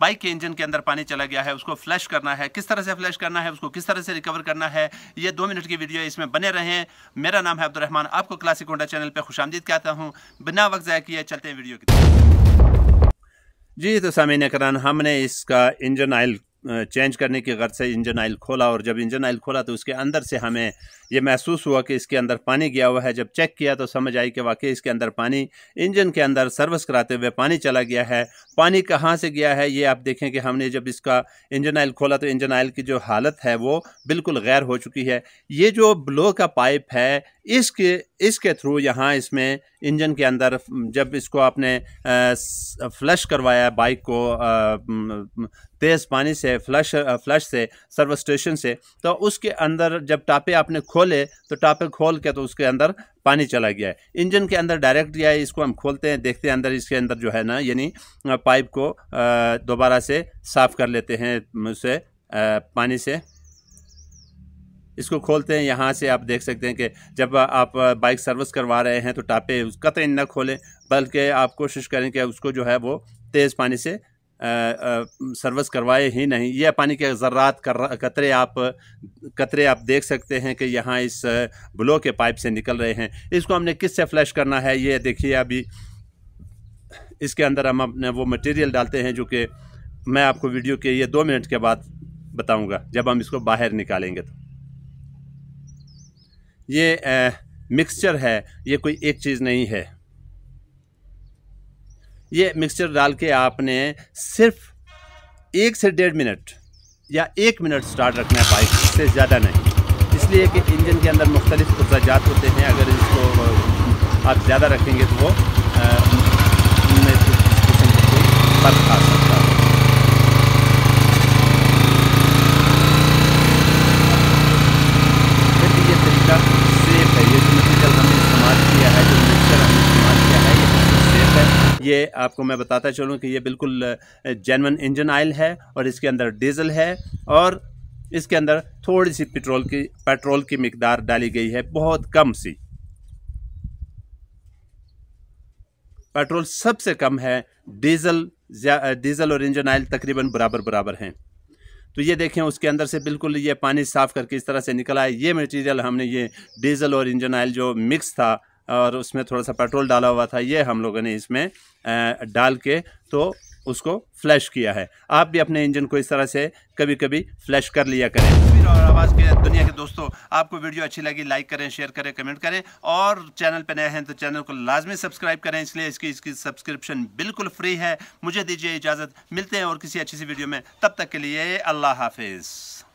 bike के engine के अंदर पानी चला गया है उसको फ्लैश करना है किस तरह से फ्लैश करना है उसको किस तरह से रिकवर करना है ये दो मिनट की वीडियो है इसमें बने रहें मेरा नाम है अब्दुलरहमान आपको क्लासिक होंडा चैनल पर खुश आमदीद कहता हूँ बिना वक्त ज़ाया किए चलते हैं वीडियो की जी तो सामीन करान हमने इसका इंजन ऑयल चेंज करने की गर्ज से इंजन आयल खोला और जब इंजन आयल खोला तो उसके अंदर से हमें ये महसूस हुआ कि इसके अंदर पानी गया हुआ है जब चेक किया तो समझ आई कि वाकई इसके अंदर पानी इंजन के अंदर सर्विस कराते हुए पानी चला गया है पानी कहाँ से गया है ये आप देखें कि हमने जब इसका इंजन आयल खोला तो इंजन आयल की जो हालत है वो बिल्कुल गैर हो चुकी है ये जो ब्लो का पाइप है इसके इसके थ्रू यहाँ इसमें इंजन के अंदर जब इसको आपने फ्लश करवाया बाइक को तेज़ पानी से फ्लश फ्लश से सर्व स्टेशन से तो उसके अंदर जब टापे आपने खोले तो टापे खोल के तो उसके अंदर पानी चला गया है इंजन के अंदर डायरेक्ट गया है इसको हम खोलते हैं देखते हैं अंदर इसके अंदर जो है ना यानी पाइप को दोबारा से साफ़ कर लेते हैं उसे पानी से इसको खोलते हैं यहाँ से आप देख सकते हैं कि जब आप बाइक सर्विस करवा रहे हैं तो टापे कतई तो न खोलें बल्कि आप कोशिश करें कि उसको जो है वो तेज़ पानी से सर्विस करवाए ही नहीं यह पानी के ज़र्रात कतरे आप कतरे आप देख सकते हैं कि यहाँ इस ब्लो के पाइप से निकल रहे हैं इसको हमने किस से फ्लैश करना है ये देखिए अभी इसके अंदर हम अपने वो मटेरियल डालते हैं जो कि मैं आपको वीडियो के ये दो मिनट के बाद बताऊंगा जब हम इसको बाहर निकालेंगे तो ये मिक्सचर है ये कोई एक चीज़ नहीं है ये मिक्सचर डाल के आपने सिर्फ एक से डेढ़ मिनट या एक मिनट स्टार्ट रखना है बाइक से ज़्यादा नहीं इसलिए कि इंजन के अंदर मुख्तलिफ उजाजात होते हैं अगर इसको आप ज़्यादा रखेंगे तो वो किस्म की ये आपको मैं बताता चलूँ कि ये बिल्कुल जेनवन इंजन आयल है और इसके अंदर डीजल है और इसके अंदर थोड़ी सी पेट्रोल की पेट्रोल की मकदार डाली गई है बहुत कम सी पेट्रोल सबसे कम है डीजल डीजल और इंजन आयल तकरीबन बराबर बराबर हैं तो ये देखें उसके अंदर से बिल्कुल ये पानी साफ़ करके इस तरह से निकला है ये मटेरियल हमने ये डीजल और इंजन आयल जो मिक्स था और उसमें थोड़ा सा पेट्रोल डाला हुआ था ये हम लोगों ने इसमें डाल के तो उसको फ्लैश किया है आप भी अपने इंजन को इस तरह से कभी कभी फ्लैश कर लिया करें और आवाज़ के दुनिया के दोस्तों आपको वीडियो अच्छी लगी लाइक करें शेयर करें कमेंट करें और चैनल पर नए हैं तो चैनल को लाजमी सब्सक्राइब करें इसलिए इसकी इसकी सब्सक्रिप्शन बिल्कुल फ्री है मुझे दीजिए इजाज़त मिलते हैं और किसी अच्छी सी वीडियो में तब तक के लिए अल्लाह हाफिज़